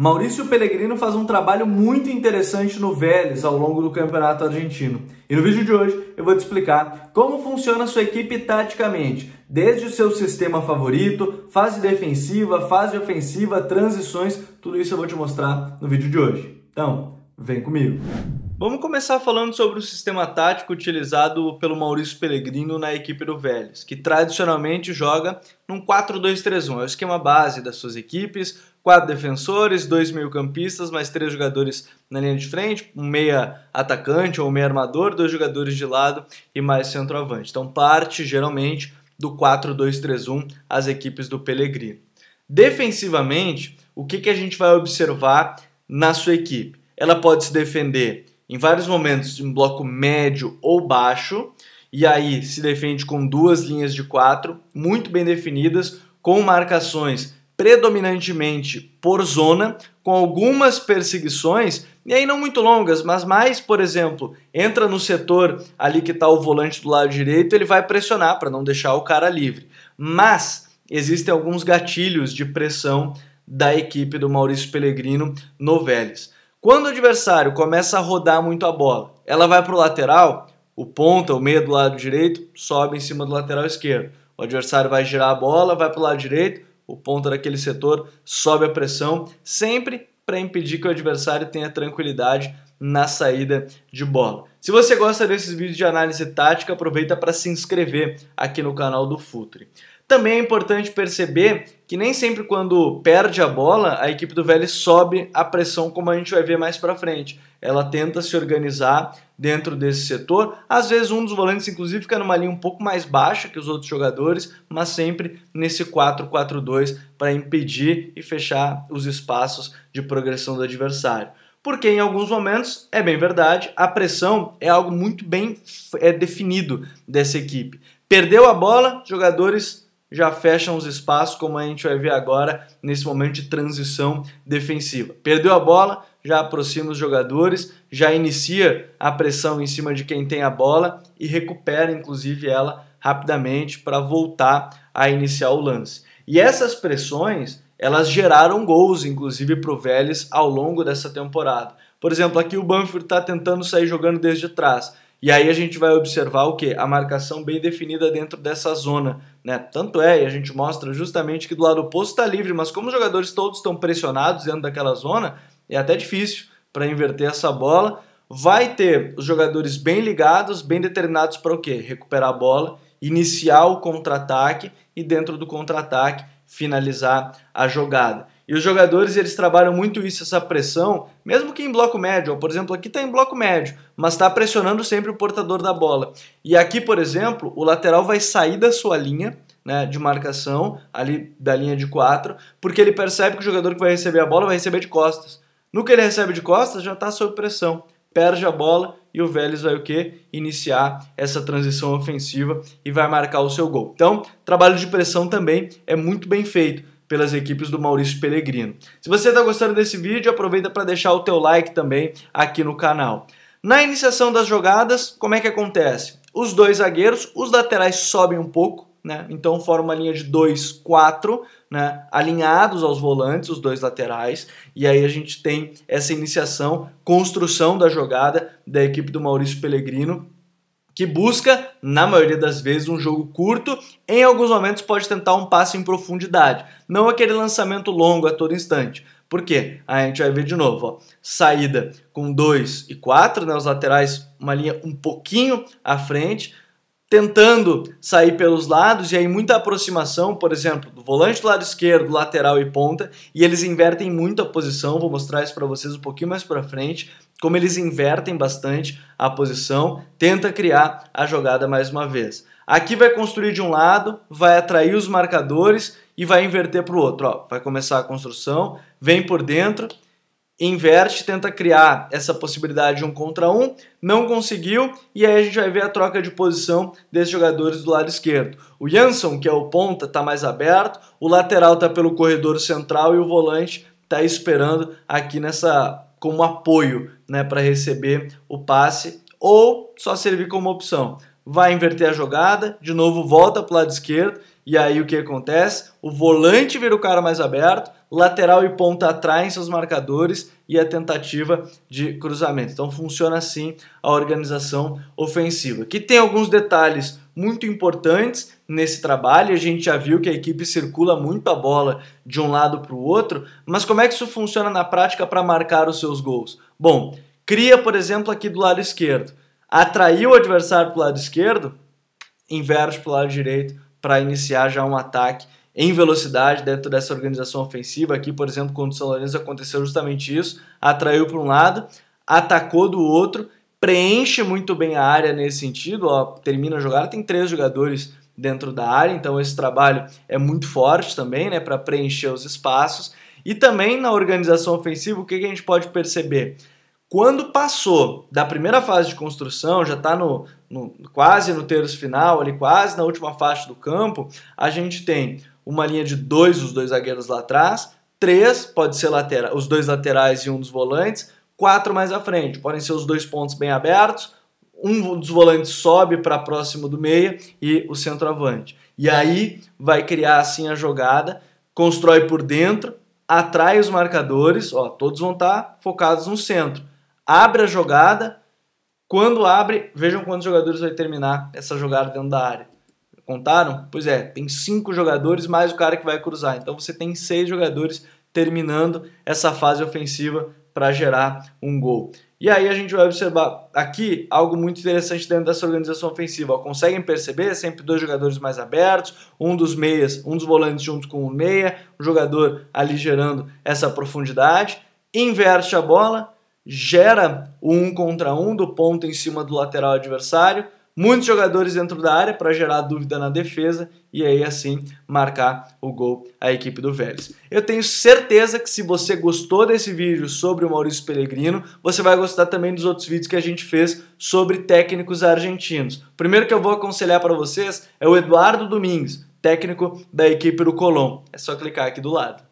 Maurício Pellegrino faz um trabalho muito interessante no Vélez ao longo do Campeonato Argentino. E no vídeo de hoje eu vou te explicar como funciona a sua equipe taticamente, desde o seu sistema favorito, fase defensiva, fase ofensiva, transições, tudo isso eu vou te mostrar no vídeo de hoje. Então, vem comigo. Vamos começar falando sobre o sistema tático utilizado pelo Maurício Pellegrino na equipe do Vélez, que tradicionalmente joga num 4-2-3-1, é o esquema base das suas equipes, quatro defensores, dois meio-campistas, mais três jogadores na linha de frente, um meia atacante ou um meia armador, dois jogadores de lado e mais centroavante. Então parte geralmente do 4-2-3-1 as equipes do Pellegrino. Defensivamente, o que, que a gente vai observar na sua equipe? Ela pode se defender em vários momentos em bloco médio ou baixo, e aí se defende com duas linhas de quatro muito bem definidas, com marcações predominantemente por zona, com algumas perseguições, e aí não muito longas, mas mais, por exemplo, entra no setor ali que está o volante do lado direito, ele vai pressionar para não deixar o cara livre. Mas existem alguns gatilhos de pressão da equipe do Maurício Pellegrino no Vélez. Quando o adversário começa a rodar muito a bola, ela vai para o lateral, o ponta, o meia do lado direito, sobe em cima do lateral esquerdo. O adversário vai girar a bola, vai para o lado direito, o ponta daquele setor sobe a pressão, sempre para impedir que o adversário tenha tranquilidade na saída de bola. Se você gosta desses vídeos de análise tática, aproveita para se inscrever aqui no canal do Futre. Também é importante perceber que nem sempre quando perde a bola, a equipe do Vélez sobe a pressão, como a gente vai ver mais para frente. Ela tenta se organizar dentro desse setor. Às vezes um dos volantes inclusive fica numa linha um pouco mais baixa que os outros jogadores, mas sempre nesse 4-4-2 para impedir e fechar os espaços de progressão do adversário porque em alguns momentos, é bem verdade, a pressão é algo muito bem é, definido dessa equipe. Perdeu a bola, jogadores já fecham os espaços, como a gente vai ver agora nesse momento de transição defensiva. Perdeu a bola, já aproxima os jogadores, já inicia a pressão em cima de quem tem a bola e recupera, inclusive, ela rapidamente para voltar a iniciar o lance. E essas pressões elas geraram gols, inclusive, para o Vélez ao longo dessa temporada. Por exemplo, aqui o Banfield está tentando sair jogando desde trás e aí a gente vai observar o que? A marcação bem definida dentro dessa zona. Né? Tanto é, e a gente mostra justamente que do lado oposto está livre, mas como os jogadores todos estão pressionados dentro daquela zona, é até difícil para inverter essa bola. Vai ter os jogadores bem ligados, bem determinados para o quê? Recuperar a bola, iniciar o contra-ataque e dentro do contra-ataque finalizar a jogada. E os jogadores eles trabalham muito isso, essa pressão, mesmo que em bloco médio. Por exemplo, aqui está em bloco médio, mas está pressionando sempre o portador da bola. E aqui, por exemplo, o lateral vai sair da sua linha né, de marcação, ali da linha de 4, porque ele percebe que o jogador que vai receber a bola vai receber de costas. No que ele recebe de costas, já está sob pressão. Perde a bola e o Vélez vai o quê? Iniciar essa transição ofensiva e vai marcar o seu gol. Então, trabalho de pressão também é muito bem feito pelas equipes do Maurício Pellegrino. Se você está gostando desse vídeo, aproveita para deixar o teu like também aqui no canal. Na iniciação das jogadas, como é que acontece? Os dois zagueiros, os laterais sobem um pouco, né? Então forma uma linha de 2, 4, né? alinhados aos volantes, os dois laterais, e aí a gente tem essa iniciação, construção da jogada da equipe do Maurício Pellegrino que busca, na maioria das vezes, um jogo curto, em alguns momentos pode tentar um passe em profundidade, não aquele lançamento longo a todo instante. Por quê? Aí a gente vai ver de novo, ó, saída com 2 e 4, né, os laterais uma linha um pouquinho à frente, tentando sair pelos lados, e aí muita aproximação, por exemplo, do volante do lado esquerdo, lateral e ponta, e eles invertem muito a posição, vou mostrar isso para vocês um pouquinho mais para frente, como eles invertem bastante a posição, tenta criar a jogada mais uma vez. Aqui vai construir de um lado, vai atrair os marcadores e vai inverter para o outro. Ó, vai começar a construção, vem por dentro inverte, tenta criar essa possibilidade de um contra um, não conseguiu, e aí a gente vai ver a troca de posição desses jogadores do lado esquerdo. O Jansson, que é o ponta, está mais aberto, o lateral está pelo corredor central e o volante está esperando aqui nessa como apoio né, para receber o passe ou só servir como opção. Vai inverter a jogada, de novo volta para o lado esquerdo e aí o que acontece? O volante vira o cara mais aberto, lateral e ponta atraem seus marcadores e a é tentativa de cruzamento. Então funciona assim a organização ofensiva. Que tem alguns detalhes muito importantes nesse trabalho. A gente já viu que a equipe circula muito a bola de um lado para o outro, mas como é que isso funciona na prática para marcar os seus gols? Bom, cria, por exemplo, aqui do lado esquerdo. Atraiu o adversário para o lado esquerdo, inverte para o lado direito para iniciar já um ataque em velocidade dentro dessa organização ofensiva. Aqui, por exemplo, quando o São Lourenço aconteceu justamente isso, atraiu para um lado, atacou do outro, preenche muito bem a área nesse sentido, ó, termina a jogada, tem três jogadores dentro da área, então esse trabalho é muito forte também, né, para preencher os espaços. E também na organização ofensiva, o que, que a gente pode perceber? Quando passou da primeira fase de construção, já está no, no, quase no terço final, ali quase na última faixa do campo, a gente tem uma linha de dois, os dois zagueiros lá atrás, três, pode ser latera os dois laterais e um dos volantes, quatro mais à frente, podem ser os dois pontos bem abertos, um dos volantes sobe para próximo do meia e o centroavante. E aí vai criar assim a jogada, constrói por dentro, atrai os marcadores, ó, todos vão estar tá focados no centro abre a jogada. Quando abre, vejam quantos jogadores vai terminar essa jogada dentro da área. Contaram? Pois é, tem cinco jogadores mais o cara que vai cruzar. Então você tem seis jogadores terminando essa fase ofensiva para gerar um gol. E aí a gente vai observar aqui algo muito interessante dentro dessa organização ofensiva. Conseguem perceber sempre dois jogadores mais abertos, um dos meias, um dos volantes junto com o meia, o jogador ali gerando essa profundidade, inverte a bola gera o um contra um do ponto em cima do lateral adversário, muitos jogadores dentro da área para gerar dúvida na defesa e aí assim marcar o gol à equipe do Vélez. Eu tenho certeza que se você gostou desse vídeo sobre o Maurício Pellegrino, você vai gostar também dos outros vídeos que a gente fez sobre técnicos argentinos. primeiro que eu vou aconselhar para vocês é o Eduardo Domingues, técnico da equipe do Colón. É só clicar aqui do lado.